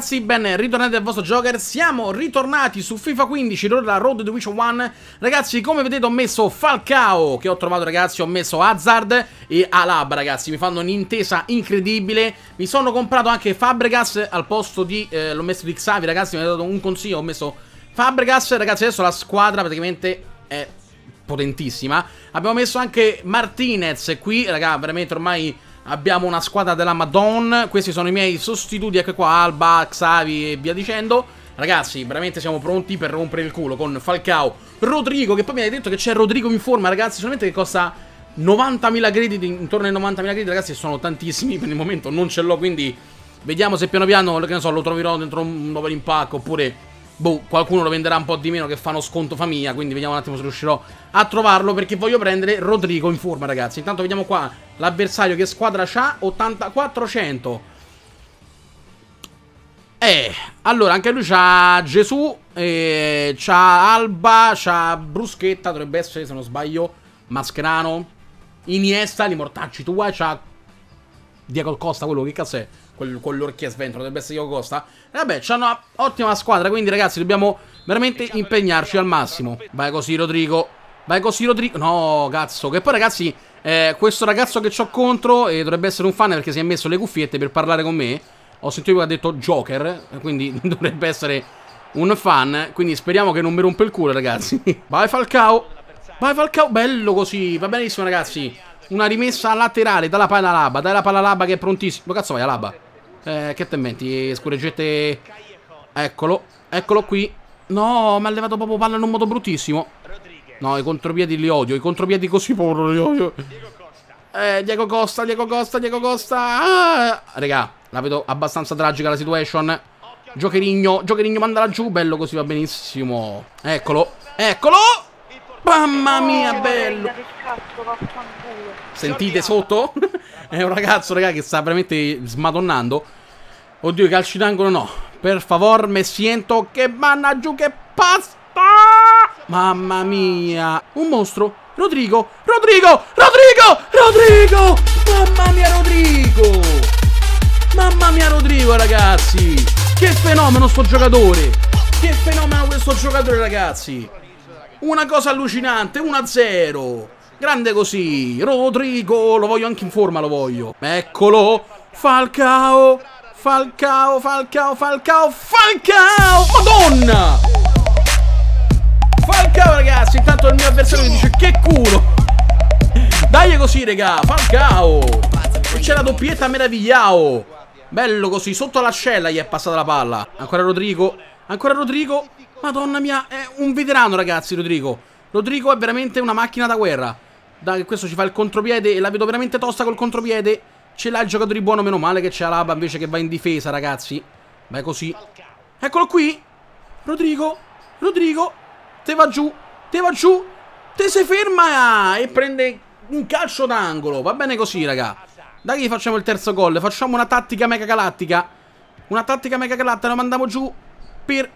ragazzi, ben ritornati al vostro Joker Siamo ritornati su FIFA 15, la Road to Witcher 1 Ragazzi, come vedete ho messo Falcao, che ho trovato ragazzi, ho messo Hazard e Alab ragazzi Mi fanno un'intesa incredibile Mi sono comprato anche Fabregas al posto di, eh, l'ho messo di Xavi ragazzi Mi hanno dato un consiglio, ho messo Fabregas Ragazzi adesso la squadra praticamente è potentissima Abbiamo messo anche Martinez qui, Ragazzi, veramente ormai Abbiamo una squadra della Madonna. Questi sono i miei sostituti, ecco qua, Alba, Xavi e via dicendo. Ragazzi, veramente siamo pronti per rompere il culo con Falcao, Rodrigo, che poi mi hai detto che c'è Rodrigo in forma, ragazzi, solamente che costa 90.000 crediti, intorno ai 90.000 crediti, ragazzi, sono tantissimi, per il momento non ce l'ho, quindi vediamo se piano piano, che ne so, lo troverò dentro un nuovo impacco oppure Boh, qualcuno lo venderà un po' di meno che fa uno sconto famiglia, quindi vediamo un attimo se riuscirò a trovarlo perché voglio prendere Rodrigo in forma, ragazzi. Intanto vediamo qua l'avversario che squadra c'ha, 8400. Eh, allora anche lui c'ha Gesù, eh, c'ha Alba, c'ha Bruschetta, dovrebbe essere se non sbaglio, Mascherano, Iniesta, li mortacci tua, c'ha Diego Costa, quello che cazzo è, quel, quell'orchia sventro, dovrebbe essere Diego Costa. Eh, vabbè, c'è una ottima squadra, quindi ragazzi dobbiamo veramente diciamo impegnarci al massimo. Vai così Rodrigo, vai così Rodrigo, no cazzo, che poi ragazzi, eh, questo ragazzo che ho contro eh, dovrebbe essere un fan perché si è messo le cuffiette per parlare con me. Ho sentito che ha detto Joker, eh, quindi dovrebbe essere un fan, quindi speriamo che non mi rompe il culo ragazzi. vai Falcao, vai Falcao, bello così, va benissimo ragazzi. Una rimessa laterale dalla palla Laba. Dalla palla Laba che è prontissimo. Dove cazzo vai Laba? Eh, che te menti? Scureggette. Eccolo. Eccolo qui. No, mi ha levato proprio palla in un modo bruttissimo. No, i contropiedi li odio. I contropiedi così porro li odio. Eh, Diego Costa, Diego Costa, Diego Costa. Ah, regà, la vedo abbastanza tragica la situation. Giocherigno, Giocherigno mandala giù. Bello così va benissimo. Eccolo. Eccolo. Mamma oh, mia, bello! Sentite sotto? È un ragazzo, raga, che sta veramente smadonnando. Oddio, i calci d'angolo no. Per favore, me siento che manna giù che pasta! Mamma mia! Un mostro! Rodrigo! Rodrigo! Rodrigo! Rodrigo! Mamma mia, Rodrigo! Mamma mia, Rodrigo, ragazzi! Che fenomeno sto giocatore! Che fenomeno questo giocatore, ragazzi! Una cosa allucinante, 1-0. Grande così. Rodrigo, lo voglio anche in forma, lo voglio. Eccolo. Falcao. Falcao, Falcao, Falcao, Falcao. Madonna! Falcao, ragazzi. Intanto il mio avversario mi dice che culo. Dai così, raga. Falcao. E c'è la doppietta meravigliao. Bello così, sotto l'ascella gli è passata la palla. Ancora Rodrigo. Ancora Rodrigo. Madonna mia, è un veterano ragazzi Rodrigo. Rodrigo è veramente una macchina da guerra. Dai, questo ci fa il contropiede e la vedo veramente tosta col contropiede. Ce l'ha il giocatore buono, meno male che c'è Alaba invece che va in difesa ragazzi. Vai così. Eccolo qui. Rodrigo, Rodrigo, te va giù, te va giù. Te si ferma e prende un calcio d'angolo. Va bene così raga. Dai che facciamo il terzo gol. Facciamo una tattica mega galattica. Una tattica mega galattica, lo mandiamo giù per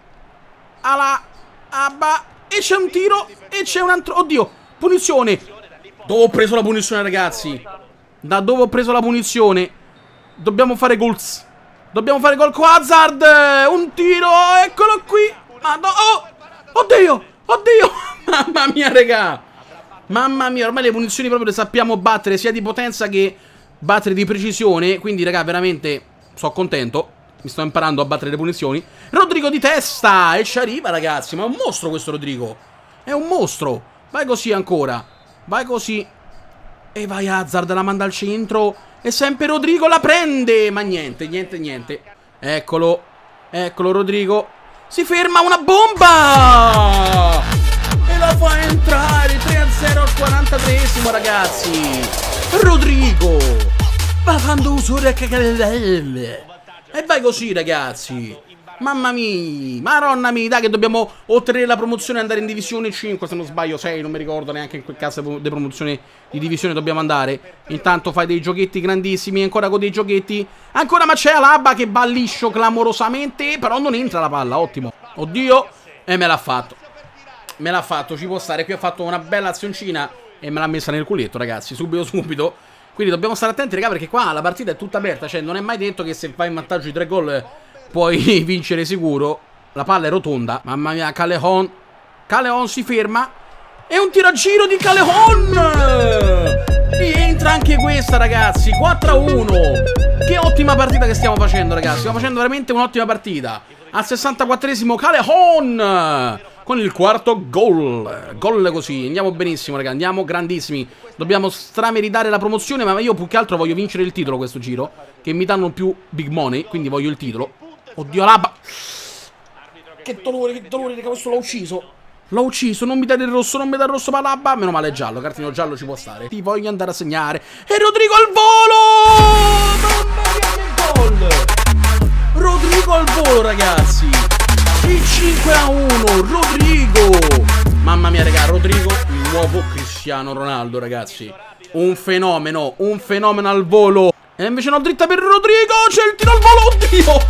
alla Abba e c'è un tiro e c'è un altro oddio punizione dove ho preso la punizione ragazzi da dove ho preso la punizione dobbiamo fare gol dobbiamo fare gol con Hazard un tiro eccolo qui oh oddio oddio mamma mia raga mamma mia ormai le punizioni proprio le sappiamo battere sia di potenza che battere di precisione quindi raga veramente sono contento mi sto imparando a battere le punizioni. Rodrigo di testa! E ci arriva, ragazzi. Ma è un mostro questo Rodrigo. È un mostro. Vai così ancora. Vai così. E vai Hazard, la manda al centro. E sempre Rodrigo la prende. Ma niente, niente, niente. Eccolo. Eccolo Rodrigo. Si ferma una bomba! E la fa entrare. 3-0 al 43 esimo ragazzi. Rodrigo. Va fando usura che... E vai così, ragazzi. Mamma mia, maronna mia, dai che dobbiamo ottenere la promozione e andare in divisione 5, se non sbaglio 6, non mi ricordo neanche in quel caso di promozione di divisione dobbiamo andare. Intanto fai dei giochetti grandissimi, ancora con dei giochetti. Ancora ma c'è Alaba che va liscio clamorosamente, però non entra la palla, ottimo. Oddio, e me l'ha fatto. Me l'ha fatto, ci può stare, qui ha fatto una bella azioncina e me l'ha messa nel culetto ragazzi, subito subito. Quindi dobbiamo stare attenti, raga, perché qua la partita è tutta aperta. Cioè, non è mai detto che se fai in vantaggio di tre gol puoi vincere sicuro. La palla è rotonda. Mamma mia, Calehon. Calehon si ferma. E un tiro a giro di Calehon! Rientra anche questa, ragazzi. 4-1. Che ottima partita che stiamo facendo, ragazzi. Stiamo facendo veramente un'ottima partita. Al 64esimo, Calehon! con il quarto gol. Gol così, andiamo benissimo raga, andiamo grandissimi. Dobbiamo strameritare la promozione, ma io più che altro voglio vincere il titolo questo giro, che mi danno più big money, quindi voglio il titolo. Oddio, labba! Che dolore, che dolore, raga, questo l'ho ucciso. L'ho ucciso, non mi dà il rosso, non mi dà il rosso ma palabba. Meno male è giallo, cartino giallo ci può stare. Ti voglio andare a segnare. E Rodrigo al volo! Mamma mia che gol! Rodrigo al volo, ragazzi! il 5 a 1 Rodrigo Mamma mia raga Rodrigo il nuovo Cristiano Ronaldo ragazzi Un fenomeno un fenomeno al volo E invece no dritta per Rodrigo c'è il tiro al volo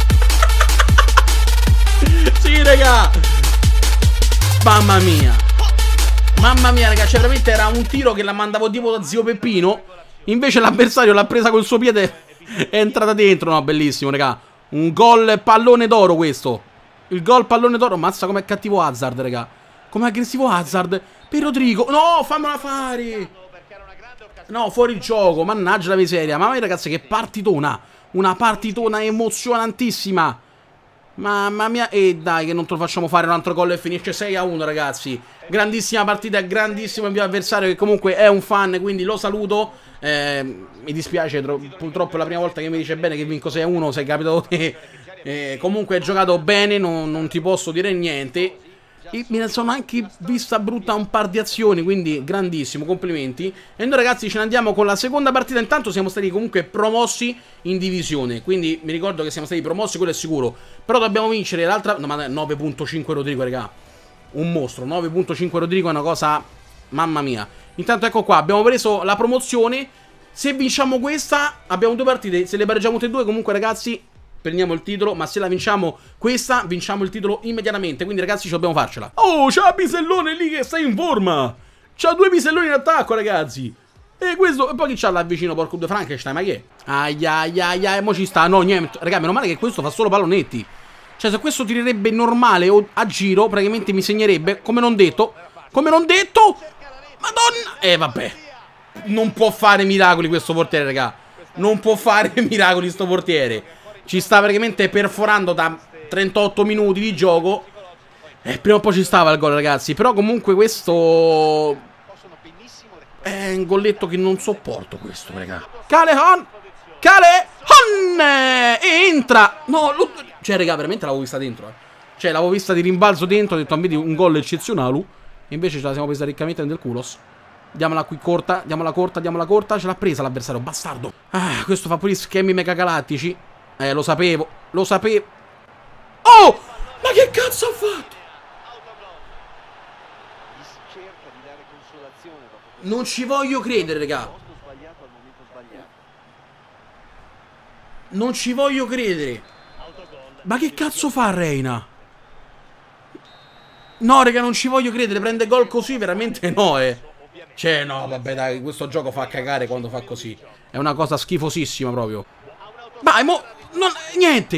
oddio Sì raga Mamma mia Mamma mia raga cioè veramente era un tiro che la mandavo tipo da zio Peppino Invece l'avversario l'ha presa col suo piede È entrata dentro no bellissimo raga un gol pallone d'oro questo il gol pallone d'oro. Mazza com'è cattivo Hazard, raga. Com'è aggressivo Hazard. Per Rodrigo. No, fammela fare. No, fuori gioco. Mannaggia la miseria. Mamma mia, ragazzi, che partitona. Una partitona emozionantissima. Mamma mia, e dai che non te lo facciamo fare un altro gol e finisce 6 a 1 ragazzi Grandissima partita, grandissimo il mio avversario che comunque è un fan quindi lo saluto eh, Mi dispiace purtroppo è la prima volta che mi dice bene che vinco 6 a 1 sei capito te Eh, comunque ha giocato bene, non, non, ti posso dire niente. E me ne sono anche vista brutta un par di azioni, quindi grandissimo, complimenti. E noi ragazzi ce ne andiamo con la seconda partita, intanto siamo stati comunque promossi in divisione, quindi mi ricordo che siamo stati promossi, quello è sicuro. Però dobbiamo vincere l'altra... No, ma 9.5 Rodrigo, raga, un mostro, 9.5 Rodrigo è una cosa... Mamma mia. Intanto ecco qua, abbiamo preso la promozione. Se vinciamo questa abbiamo due partite, se le pareggiamo tutte e due comunque ragazzi prendiamo il titolo, ma se la vinciamo questa, vinciamo il titolo immediatamente, quindi ragazzi ci dobbiamo farcela. Oh, c'ha Pisellone lì che sta in forma! C'ha due piselloni in attacco, ragazzi! E questo, e poi chi c'ha là vicino, porco due Frankenstein, ma che è? Aia, aia, aia, e mo ci sta, no, niente, raga, meno male che questo fa solo pallonetti. Cioè, se questo tirerebbe normale o a giro, praticamente mi segnerebbe, come non detto, come non detto, madonna, eh, vabbè. Non può fare miracoli questo portiere, raga. Non può fare miracoli sto portiere ci sta praticamente perforando da 38 minuti di gioco. E prima o poi ci stava il gol, ragazzi. Però comunque questo... È un golletto che non sopporto questo, raga. Calehan! Calehan! E entra! No, lo... Cioè, raga, veramente l'avevo vista dentro, eh. Cioè, l'avevo vista di rimbalzo dentro, ho detto, ah, vedi, un gol eccezionale. Uh. Invece ce la siamo presa riccamente nel culos. Diamola qui corta, diamola corta, diamola corta. Ce l'ha presa l'avversario, bastardo. Ah, questo fa pure gli schemi megagalattici. Eh, lo sapevo, lo sapevo. Oh! Ma che cazzo ha fatto? Non ci voglio credere, raga. Non ci voglio credere. Ma che cazzo fa Reina? No, raga, non ci voglio credere. Prende gol così, veramente no, eh. Cioè, no, vabbè, dai, questo gioco fa cagare quando fa così. È una cosa schifosissima proprio. Vai, mo niente,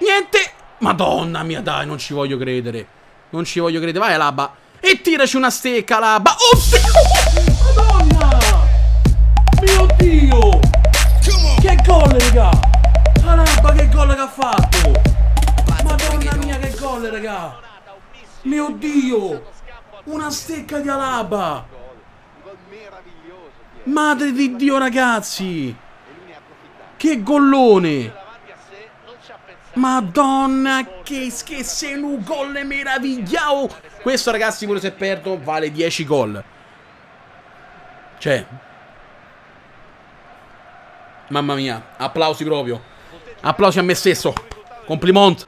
niente. Madonna mia, dai, non ci voglio credere. Non ci voglio credere. Vai, Alaba. E tiraci una stecca, Alaba. Oh, Madonna! Mio Dio! Che gol, raga! Alaba, che gol che ha fatto! Madonna mia, che gol, raga! Mio Dio! Una stecca di Alaba! Madre di Dio, ragazzi! Che gollone! Madonna, che, che se lu gol meravigliao! Questo ragazzi pure se perdo vale 10 gol. Cioè... Mamma mia, applausi proprio. Applausi a me stesso. Compliment.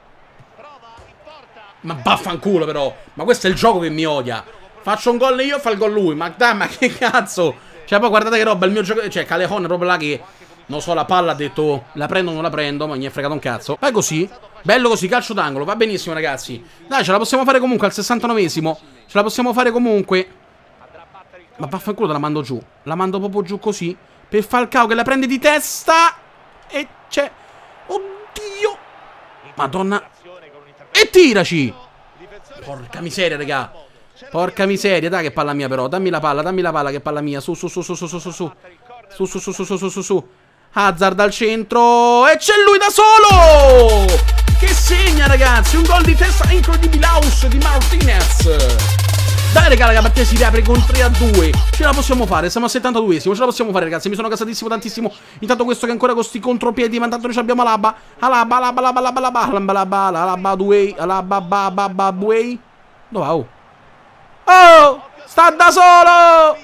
Ma vaffanculo però. Ma questo è il gioco che mi odia. Faccio un gol io, fa il gol lui. Ma dai, ma che cazzo? Cioè, poi guardate che roba, il mio gioco... Cioè, Calehon è proprio là che non so, la palla ha detto la prendo o non la prendo, ma mi è fregato un cazzo. Vai così, bello così, calcio d'angolo, va benissimo ragazzi. Dai, ce la possiamo fare comunque al 69esimo, ce la possiamo fare comunque. Ma vaffanculo te la mando giù, la mando proprio giù così, per Falcao che la prende di testa e c'è... Oddio! Madonna! E tiraci! Porca miseria, raga! Porca miseria, dai che palla mia però, dammi la palla, dammi la palla che palla mia, su su su su su su su su su su su su su su su Hazard al centro e c'è lui da solo! Che segna ragazzi, un gol di testa incredibile house di Martinez! Dai raga, la partita si riapre con 3 a 2 Ce la possiamo fare, siamo a 72esimo Ce la possiamo fare ragazzi, mi sono casatissimo tantissimo Intanto questo che ancora con sti contropiedi Ma intanto noi abbiamo Alaba Alaba, Alaba, Alaba, Alaba, Alaba Alaba, Alaba, Alaba, Duei Alaba, Baba, Baba, Buei Dove oh, oh, sta da solo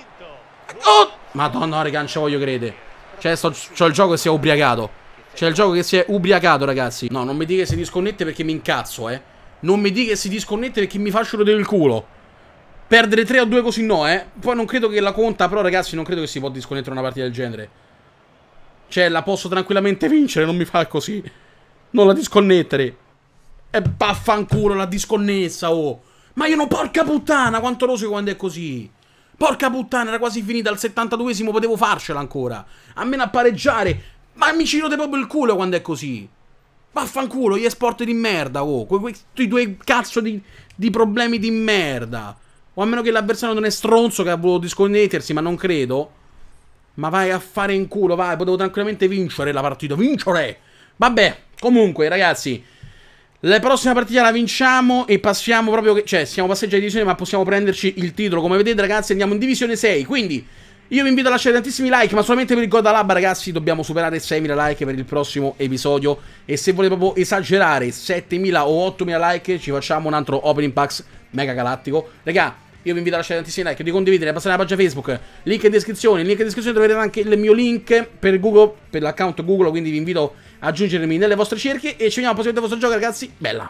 Oh, madonna raga, non ci voglio credere cioè, sto, c'ho il gioco che si è ubriacato. C'è il gioco che si è ubriacato, ragazzi. No, non mi dica che si disconnette perché mi incazzo, eh. Non mi dica che si disconnette perché mi faccio rodere il culo. Perdere 3 o 2 così no, eh. Poi non credo che la conta, però ragazzi, non credo che si può disconnettere una partita del genere. Cioè, la posso tranquillamente vincere, non mi fa così. Non la disconnettere. E baffanculo la disconnessa, oh. Ma io non porca puttana, quanto lo so quando è così. Porca puttana, era quasi finita al 72esimo, potevo farcela ancora. A meno a pareggiare. Ma mi ci rode proprio il culo quando è così. Vaffanculo, gli esport di merda, oh. Questi due cazzo di, di problemi di merda. O a meno che l'avversario non è stronzo che ha voluto disconnettersi, ma non credo. Ma vai a fare in culo, vai. Potevo tranquillamente vincere la partita. Vincere! Vabbè, comunque, ragazzi. La prossima partita la vinciamo e passiamo proprio... Cioè, siamo passeggiati di divisione ma possiamo prenderci il titolo. Come vedete ragazzi andiamo in divisione 6, quindi... Io vi invito a lasciare tantissimi like, ma solamente per il God Godalab, ragazzi, dobbiamo superare 6.000 like per il prossimo episodio. E se volete proprio esagerare, 7.000 o 8.000 like, ci facciamo un altro opening packs mega galattico. Raga, io vi invito a lasciare tantissimi like, di condividere, passare alla pagina Facebook, link in descrizione, in link in descrizione troverete anche il mio link per Google, per l'account Google, quindi vi invito a aggiungermi nelle vostre cerchie e ci vediamo al prossimo vostro gioco ragazzi, bella!